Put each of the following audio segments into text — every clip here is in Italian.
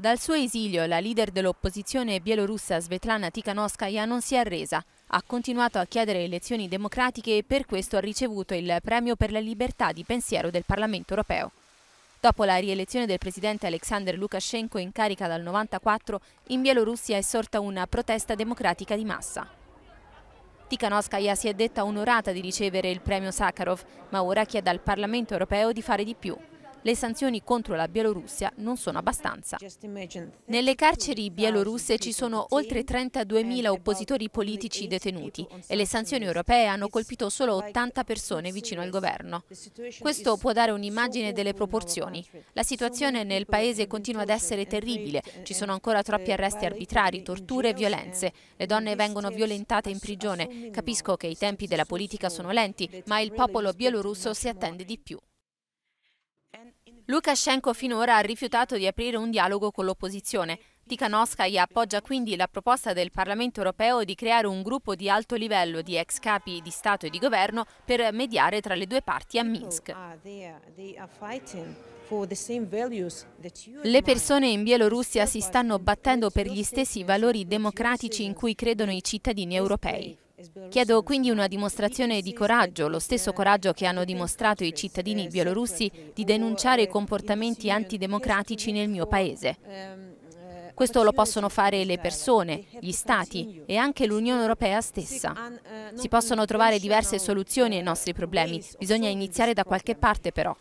Dal suo esilio la leader dell'opposizione bielorussa Svetlana Tikhanovskaya non si è arresa. Ha continuato a chiedere elezioni democratiche e per questo ha ricevuto il premio per la libertà di pensiero del Parlamento europeo. Dopo la rielezione del presidente Aleksandr Lukashenko in carica dal 1994, in Bielorussia è sorta una protesta democratica di massa. Tikhanovskaya si è detta onorata di ricevere il premio Sakharov, ma ora chiede al Parlamento europeo di fare di più le sanzioni contro la Bielorussia non sono abbastanza. Nelle carceri bielorusse ci sono oltre 32.000 oppositori politici detenuti e le sanzioni europee hanno colpito solo 80 persone vicino al governo. Questo può dare un'immagine delle proporzioni. La situazione nel paese continua ad essere terribile, ci sono ancora troppi uh, arresti arbitrari, torture e violenze. Le donne vengono violentate in prigione. Capisco che i tempi della politica sono lenti, ma il popolo bielorusso si attende di più. Lukashenko finora ha rifiutato di aprire un dialogo con l'opposizione. Tikhanovskaya appoggia quindi la proposta del Parlamento europeo di creare un gruppo di alto livello di ex capi di Stato e di governo per mediare tra le due parti a Minsk. Le persone in Bielorussia si stanno battendo per gli stessi valori democratici in cui credono i cittadini europei. Chiedo quindi una dimostrazione di coraggio, lo stesso coraggio che hanno dimostrato i cittadini bielorussi di denunciare i comportamenti antidemocratici nel mio paese. Questo lo possono fare le persone, gli stati e anche l'Unione Europea stessa. Si possono trovare diverse soluzioni ai nostri problemi, bisogna iniziare da qualche parte però.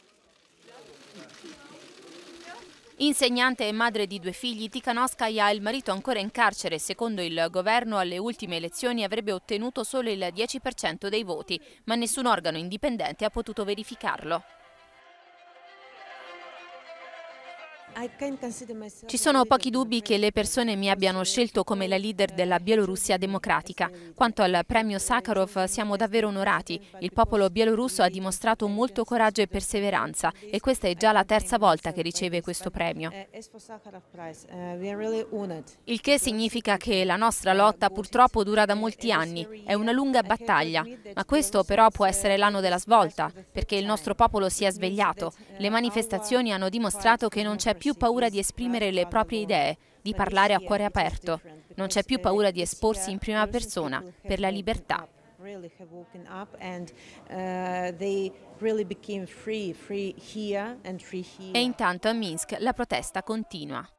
Insegnante e madre di due figli, Tikhanovskaya, ha il marito ancora in carcere, secondo il governo alle ultime elezioni avrebbe ottenuto solo il 10% dei voti, ma nessun organo indipendente ha potuto verificarlo. Ci sono pochi dubbi che le persone mi abbiano scelto come la leader della Bielorussia democratica. Quanto al premio Sakharov siamo davvero onorati. Il popolo bielorusso ha dimostrato molto coraggio e perseveranza e questa è già la terza volta che riceve questo premio. Il che significa che la nostra lotta purtroppo dura da molti anni, è una lunga battaglia, ma questo però può essere l'anno della svolta, perché il nostro popolo si è svegliato. Le manifestazioni hanno dimostrato che non c'è più più paura di esprimere le proprie idee, di parlare a cuore aperto. Non c'è più paura di esporsi in prima persona per la libertà. E intanto a Minsk la protesta continua.